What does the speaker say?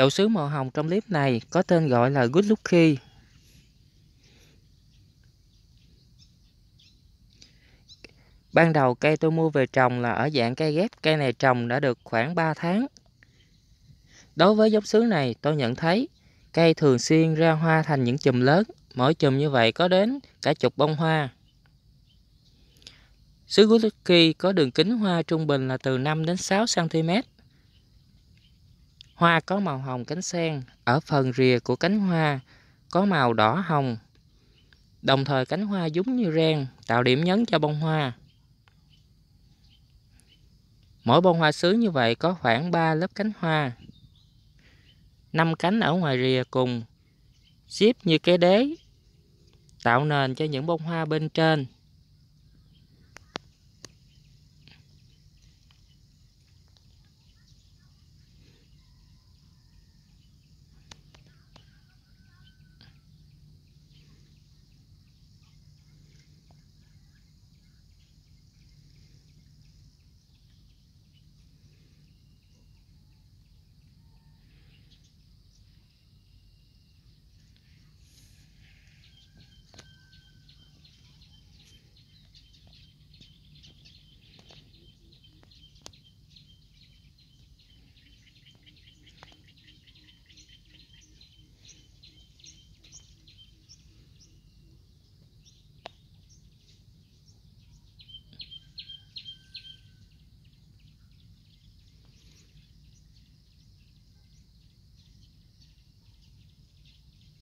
Chậu sứ màu hồng trong clip này có tên gọi là Good Lucky. Ban đầu cây tôi mua về trồng là ở dạng cây ghép, cây này trồng đã được khoảng 3 tháng. Đối với giống sứ này tôi nhận thấy cây thường xuyên ra hoa thành những chùm lớn, mỗi chùm như vậy có đến cả chục bông hoa. Sứ Good Lucky có đường kính hoa trung bình là từ 5 đến 6 cm. Hoa có màu hồng cánh sen, ở phần rìa của cánh hoa có màu đỏ hồng. Đồng thời cánh hoa giống như ren, tạo điểm nhấn cho bông hoa. Mỗi bông hoa sứ như vậy có khoảng 3 lớp cánh hoa. 5 cánh ở ngoài rìa cùng xếp như cái đế, tạo nền cho những bông hoa bên trên.